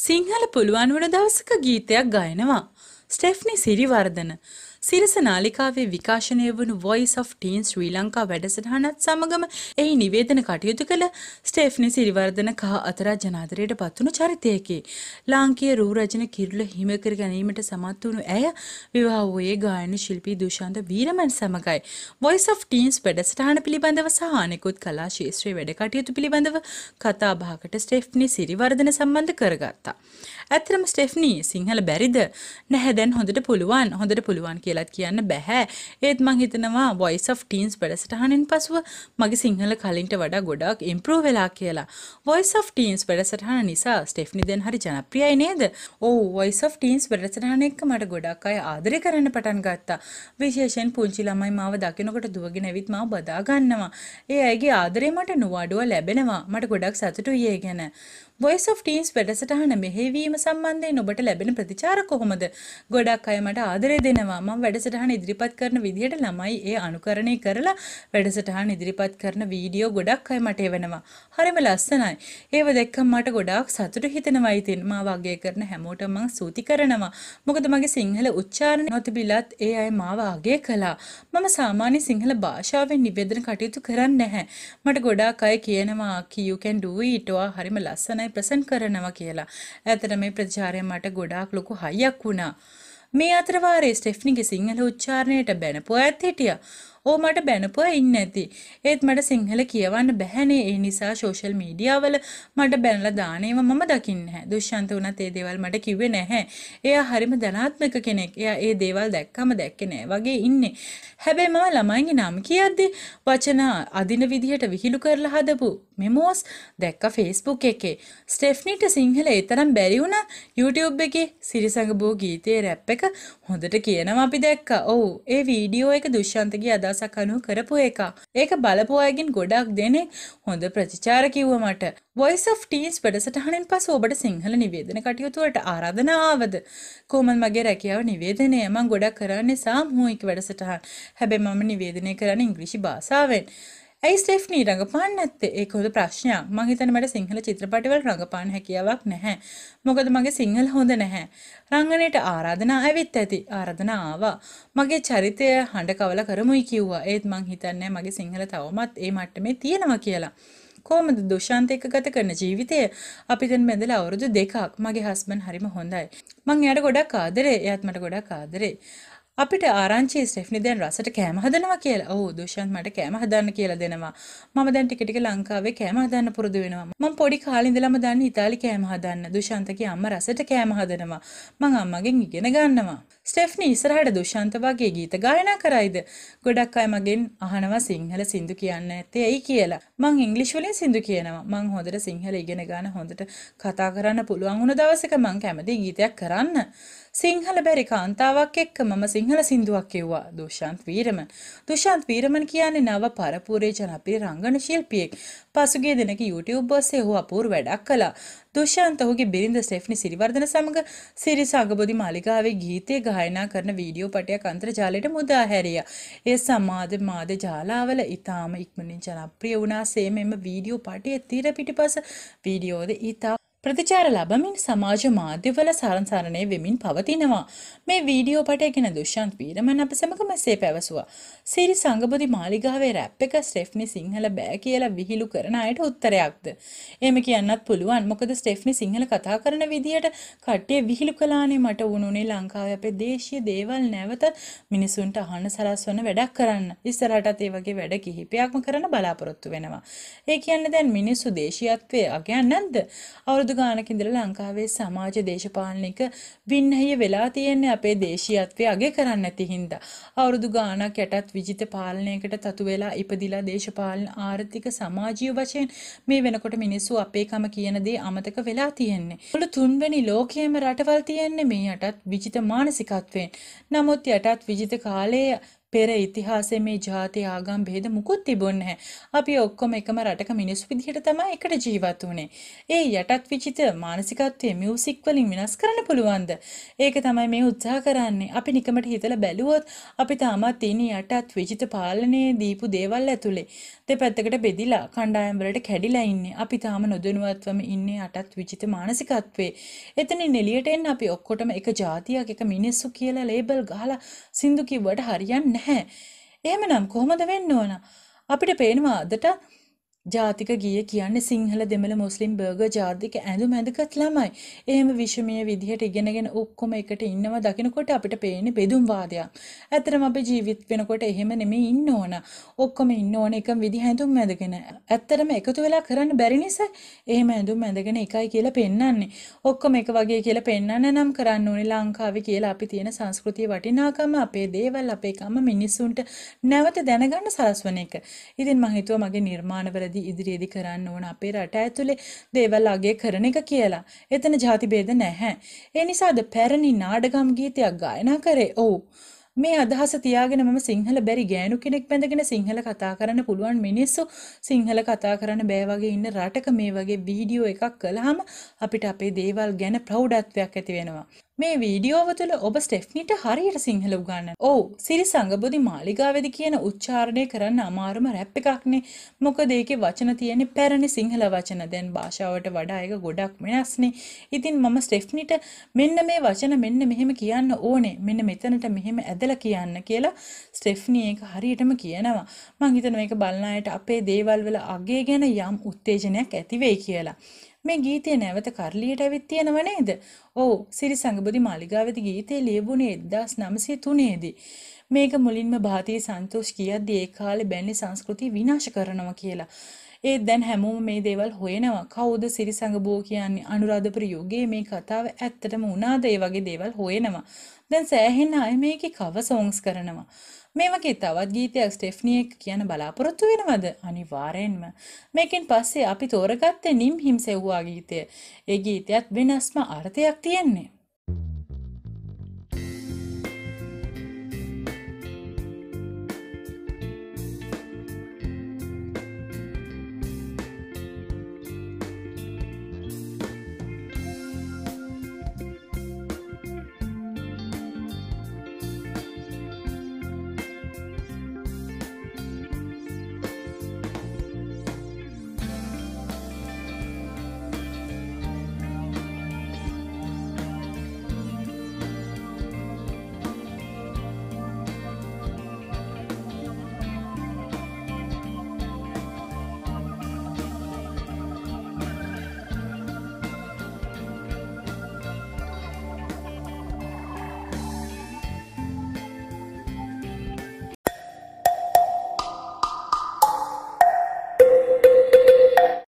සිංහල පුළුවන් වන දවසක ගීතයක් ගයනවා. ස්ටෙෆ්නි සිරිවර්ධන සිරස නාලිකාවේ විකාශනය වුණු Voice of Teen ශ්‍රී ලංකා වැඩසටහනත් සමගම එහි නිවේදන කටයුතු කළ ස්ටේෆ්නි සිරිවර්ධන කහ අතරා ජනාධරයට පත්වුණු චරිතයකි. ලාංකීය රූරජන කිරුළ හිමකර ගැනීමට සමත් වුණු ඇය විවාහ වූයේ ගායන ශිල්පී දුෂාන්ත වීරමන් සමගයි. Voice of Teens වැඩසටහන පිළිබඳව සහ අනෙකුත් කලා ශාස්ත්‍රයේ වැඩ කටයුතු පිළිබඳව කතා බහකට ස්ටේෆ්නි සිරිවර්ධන සම්බන්ධ කරගත්තා. ඇත්තටම ස්ටේෆ්නි සිංහල බැරිද? නැහැ දැන් හොඳට පුළුවන්. හොඳට පුළුවන් කියලා කියලත් කියන්න බැහැ. ඒත් මං හිතනවා Voice of Teens වැඩසටහනින් පසුව මගේ සිංහල කලින්ට වඩා ගොඩක් ඉම්ප්‍රූව් වෙලා කියලා. Voice of Teens වැඩසටහන නිසා ස්ටෙෆ්නි දැන් හරි ජනප්‍රියයි නේද? ඔව් Voice of Teens වැඩසටහන එක්ක මට ගොඩක් අය ආදරය කරන්න පටන් ගත්තා. විශේෂයෙන් පුංචි ළමයි මාව දකිනකොට දුවගෙන ඇවිත් මාව බදා ගන්නවා. ඒ අයගේ ආදරේ මට නුවඩුව ලැබෙනවා. මට ගොඩක් සතුටුයි ඒ ගැන. Voice of Teens වැඩසටහන මෙහෙවීම සම්බන්ධයෙන් ඔබට ලැබෙන ප්‍රතිචාර කොහොමද? ගොඩක් අය මට ආදරය දෙනවා. මම වැඩසටහන ඉදිරිපත් කරන විදිහට ළමයි ඒ අනුකරණය කරලා වැඩසටහන ඉදිරිපත් කරන වීඩියෝ ගොඩක් අය මට එවනවා. හරිම ලස්සනයි. ඒව දැක්කම මට ගොඩාක් සතුටු හිතෙනවා ඉතින්. මා වගේ කරන හැමෝටම මං සූති කරනවා. මොකද මගේ සිංහල උච්චාරණ නොතිබිලත් ඒ අය මාව අගය කළා. මම සාමාන්‍ය සිංහල භාෂාවෙන් නිවේදන කටයුතු කරන්නේ නැහැ. මට ගොඩාක් අය කියනවා you can do it. හරිම ලස්සනයි ප්‍රසන් කරනවා කියලා. ඇතට මේ ප්‍රචාරය මට ගොඩාක් ලොකු හයියක් වුණා. මේ අතරවාරේ ස්ටෙෆ්නිගේ සිංහල උච්චාරණයට බැනපෝ ඇත් හිටියා. ඕ මට බැනපුවා ඉන්න ඇති. ඒත් මට සිංහල කියවන්න බැහැනේ. ඒ නිසා සෝෂල් මීඩියාවල මට බැනලා දාන ඒවා මම දකින්නේ නැහැ. දුෂ්යන්ත වුණත් ඒ දේවල් මට කිව්වේ නැහැ. එයා හරිම ධනාත්මක කෙනෙක්. එයා ඒ දේවල් දැක්කම දැක්කේ නැහැ වගේ ඉන්නේ. හැබැයි මම ළමයින්ගේ නම් කියද්දි වචන අදින විදිහට විහිළු කරලා හදපු මෙමෝස් දැක්ක ෆේස්බුක් එකේ. ස්ටෙෆ්නිට සිංහල ඒ තරම් බැරි වුණා YouTube එකේ සිරිසඟ බෝ ගීතයේ රැප් එක හොඳට කියනවා අපි දැක්කා. ඔව් ඒ වීඩියෝ එක දුෂ්යන්තගේ අදා අදහසක් අනුව කරපු එක. ඒක බලපු අයගෙන් ගොඩක් දෙනෙක් හොඳ ප්‍රතිචාර කිව්ව මට. Voice of Teens වැඩසටහනෙන් පසු ඔබට සිංහල නිවේදන කටයුතු වලට ආරාධනාවද? කොහොමද මගේ රැකියාව නිවේදනය? මම ගොඩක් කරන්නේ සාමූහික වැඩසටහන්. හැබැයි මම නිවේදනය කරන්නේ ඉංග්‍රීසි භාෂාවෙන්. ඇයි ස්ටෙෆ්නී රඟපාන්න නැත්තේ? ඒක හොඳ ප්‍රශ්නයක්. මං හිතන්නේ මට සිංහල චිත්‍රපටවල රඟපාන්න හැකියාවක් නැහැ. මොකද මගේ සිංහල හොඳ නැහැ. රංගනයට ආරාධනා ඇවිත් ඇති. ආරාධනා ආවා. මගේ චරිතය හඬ කවල කරමුයි කිව්වා. ඒත් මං හිතන්නේ මගේ සිංහල තවමත් ඒ මට්ටමේ තියෙනවා කියලා. කොහොමද දුෂාන්ත එක්ක ගත කරන ජීවිතය අපි දැන් බැඳලා අවුරුදු දෙකක් මගේ හස්බන්ඩ් හරිම හොඳයි මං එයාට ගොඩක් ආදරේ එයාත් මට ගොඩක් ආදරේ අපිට ආරංචි ස්ටෙෆ්නි දැන් රසට කෑම හදනවා කියලා. ඔව් දුෂාන්ත් මට කෑම හදන්න කියලා දෙනවා. මම දැන් ටික ටික ලංකාවේ කෑම හදන්න පුරුදු වෙනවා. මම පොඩි කාලේ ඉඳලම දන්නේ ඉතාලි කෑම හදන්න. දුෂාන්තගේ අම්මා රසට කෑම හදනවා. මං අම්මගෙන් ඉගෙන ගන්නවා. ස්ටෙෆ්නි ඉස්සරහට දුෂාන්ත වගේ ගීත ගායනා කරයිද? ගොඩක් අය මගෙන් අහනවා සිංහල සින්දු කියන්න ඇත්තේ ඇයි කියලා. මං ඉංග්‍රීසි වලින් සින්දු කියනවා. මං හොඳට සිංහල ඉගෙන ගන්න හොඳට කතා කරන්න පුළුවන් වුණ දවසක මං කැමති ගීතයක් කරන්න. සිංහල බැරි කාන්තාවක් එක්ක මම සිංහල සින්දුවක් කිව්වා දුෂාන්ත් වීරමන්. දුෂාන්ත් වීරමන් කියන්නේ නව පරපූරේ ජනප්‍රිය රංගන ශිල්පියෙක්. පසුගිය දිනක YouTube ඔස්සේ ඔහු අපූර්ව වැඩක් කළා. දුෂාන්ත ඔහුගේ බිරිඳ ස්ටෙෆ්නි සිරිවර්ධන සමග සිරි සගබොදි මාලිගාවේ ගීතය ගායනා කරන වීඩියෝ පටයක් අන්තර්ජාලයට මුදා හැරියා. ඒ සමාද මාධ්‍ය ජාලාවල ඉතාම ඉක්මනින් ජනප්‍රිය වුණා සේම එම වීඩියෝ පටයේ තිර පිටිපස වීඩියෝද ඉතා ප්‍රතිචාර ලබමින් සමාජ මාධ්‍යවල සරසරණය වෙමින් පවතිනවා. මේ වීඩියෝ පටයගෙන දුෂ්‍යන්ත් වීරමන් අප සමග මෙසේ පැවසුවා. සිරි සංගබුදි මාලිගාවේ රැප් එක ස්ටෙෆ්නි සිංහල බෑ කියලා විහිළු කරන අයට උත්තරයක්ද. එහෙම කියන්නත් පුළුවන්. මොකද ස්ටෙෆ්නි සිංහල කතා කරන විදියට කට්ටිය විහිළු කළානේ මට වුණුනේ ලංකාවේ අපේ දේශීය දේවල් නැවත මිනිසුන්ට අහන්න සලස්වන වැඩක් කරන්න. ඉස්සරහටත් ඒ වගේ වැඩ කිහිපයක්ම කරන්න බලාපොරොත්තු වෙනවා. ඒ කියන්නේ දැන් මිනිස්සු දේශීයත්වයේ අගයන් නැද්ද? අවුරුදු අවුරුදු ගානක ඉඳලා ලංකාවේ සමාජ දේශපාලනික වින්නහිය වෙලා තියෙන්නේ අපේ දේශීයත්වය අගය කරන්න නැති හින්දා. අවුරුදු ගානක් යටත් විජිත පාලනයකට තතු වෙලා ඉපදිලා දේශපාලන ආර්ථික සමාජීය වශයෙන් මේ වෙනකොට මිනිස්සු අපේකම කියන දේ අමතක වෙලා තියෙන්නේ. වල තුන්වෙනි ලෝකයේම රටවල් තියෙන්නේ මේ යටත් විජිත මානසිකත්වයෙන්. නමුත් යටත් විජිත කාලයේ පෙර ඉතිහාසයේ මේ ಜಾති ආගම් ભેද මුකුත් තිබුණ නැහැ. අපි ඔක්කොම එකම රටක මිනිස් විදිහට තමයි එකට ජීවත් වුනේ. ඒ යටත් විචිත මානසිකත්වයේ මියුසික් වලින් වෙනස් කරන්න පුළුවන්ද? ඒක තමයි මේ උත්සාහ කරන්නේ. අපි නිකමට හිතලා බැලුවොත් අපි තාමත් ඉන්නේ යටත් විචිත පාලනයේ දීපු දේවල් ඇතුලේ. දෙපැත්තකට බෙදිලා කණ්ඩායම් වලට කැඩිලා ඉන්නේ. අපි තාම නොදැනුවත්වම ඉන්නේ අටත් විචිත මානසිකත්වයේ. එතනින් එළියට එන්න අපි ඔක්කොටම එක જાතියක් එක මිනිස්සු කියලා ලේබල් ගහලා සින්දු කිව්වට හරියන්නේ නැහැ. එහෙමනම් කොහොමද වෙන්න ඕන? අපිට පේනවා අදට ජාතික ගිය කියන්නේ සිංහල දෙමළ මුස්ලිම් බර්ගර් ජාතික ඇඳුම් ඇඳගත් ළමයි. එහෙම විෂමීය විදිහට ඉගෙනගෙන ඔක්කොම එකට ඉන්නවා දකිනකොට අපිට පේන්නේ බෙදුම් වාදයක්. ඇත්තටම අපේ ජීවිත වෙනකොට එහෙම නෙමෙයි ඉන්න ඕන. ඔක්කොම ඉන්න ඕන එකම විදිහ ඇඳුම් ඇඳගෙන. ඇත්තටම එකතු වෙලා කරන්න බැරි නිසා එහෙම ඇඳුම් ඇඳගෙන එකයි කියලා පෙන්වන්නේ. ඔක්කොම එක වගේ කියලා පෙන්වන්න නම් කරන්න ඕනේ ලංකාවේ කියලා අපි තියෙන සංස්කෘතිය වටිනාකම, අපේ දේවල්, අපේ කම මිනිසුන්ට නැවත දැනගන්න සලස්වන එක. ඉතින් මම හිතුවා මගේ නිර්මාණවල වැරදි ඉදිරියේදී කරන්න ඕන අපේ රට ඇතුලේ දේවල් අගය කරන එක කියලා. එතන ಜಾති ભેද නැහැ. ඒ නිසාද පැරණි නාඩගම් ගීතයක් ගායනා කරේ. ඔව්. මේ අදහස තියාගෙන මම සිංහල බැරි ගෑනු කෙනෙක් බැඳගෙන සිංහල කතා කරන්න පුළුවන් මිනිස්සු සිංහල කතා කරන්න බෑ වගේ ඉන්න රටක මේ වගේ වීඩියෝ එකක් කළාම අපිට අපේ දේවල් ගැන ප්‍රෞඩත්වයක් ඇති වෙනවා. මේ වීඩියෝව තුළ ඔබ ස්ටෙෆ්නිට හරියට සිංහල උගන්න. ඔව් සිරි සංගබොධි මාලිගාවේදි කියන උච්චාරණය කරන්න අමාරුම රැප් එකක්නේ. මොකද ඒකේ වචන තියෙන්නේ පැරණි සිංහල වචන. දැන් භාෂාවට වඩා ඒක ගොඩක් වෙනස්නේ. ඉතින් මම ස්ටෙෆ්නිට මෙන්න මේ වචන මෙන්න මෙහෙම කියන්න ඕනේ. මෙන්න මෙතනට මෙහෙම ඇදලා කියන්න කියලා ස්ටෙෆ්නි ඒක හරියටම කියනවා. මං හිතනවා ඒක බලන අපේ දේවල් වල අගේ ගැන යම් උත්තේජනයක් ඇති කියලා. මේ ගීතය නැවත කරලියට ඇවිත් තියෙනව නේද? ඔව්, සිරිසංගබුදි මාලිගාවේදී ගීතය ලියවුණේ 1903 මේක මුලින්ම භාතිය සන්තෝෂ් කියද්දී ඒ කාලේ බැන්නේ සංස්කෘතිය විනාශ කරනවා කියලා. ඒ දැන් හැමෝම මේ දේවල් හොයනවා කවුද සිරිසඟබෝ කියන්නේ අනුරාධපුර යුගයේ මේ කතාව ඇත්තටම වුණාද ඒ වගේ දේවල් හොයනවා දැන් සෑහෙන අය මේකේ කව සොන්ග්ස් කරනවා මේ වගේ තවත් ගීතයක් ස්ටෙෆ්නි එක කියන බලාපොරොත්තු වෙනවද? අනිවාර්යෙන්ම. මේකෙන් පස්සේ අපි තෝරගත්තේ නිම් හිම්සෙව්වා ගීතය. ඒ ගීතයත් වෙනස්ම අර්ථයක් තියෙන්නේ.